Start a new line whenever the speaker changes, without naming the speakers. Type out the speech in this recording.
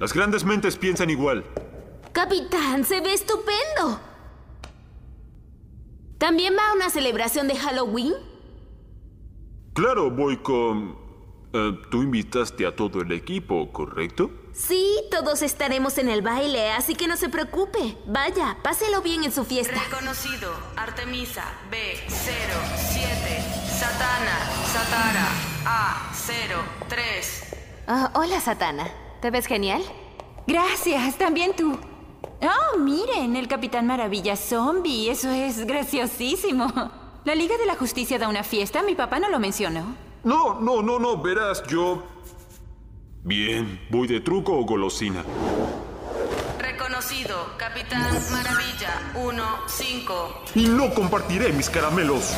Las grandes mentes piensan igual.
Capitán, se ve estupendo. ¿También va a una celebración de Halloween?
Claro, voy con... Eh, tú invitaste a todo el equipo, ¿correcto?
Sí, todos estaremos en el baile, así que no se preocupe. Vaya, páselo bien en su fiesta.
Reconocido, Artemisa B07, Satana, Satara A03.
Ah, hola, Satana. ¿Te ves genial? Gracias, también tú. Oh, miren, el Capitán Maravilla Zombie. Eso es graciosísimo. La Liga de la Justicia da una fiesta. Mi papá no lo mencionó.
No, no, no, no. Verás, yo... Bien, ¿voy de truco o golosina?
Reconocido, Capitán Maravilla
1-5. Y no compartiré mis caramelos.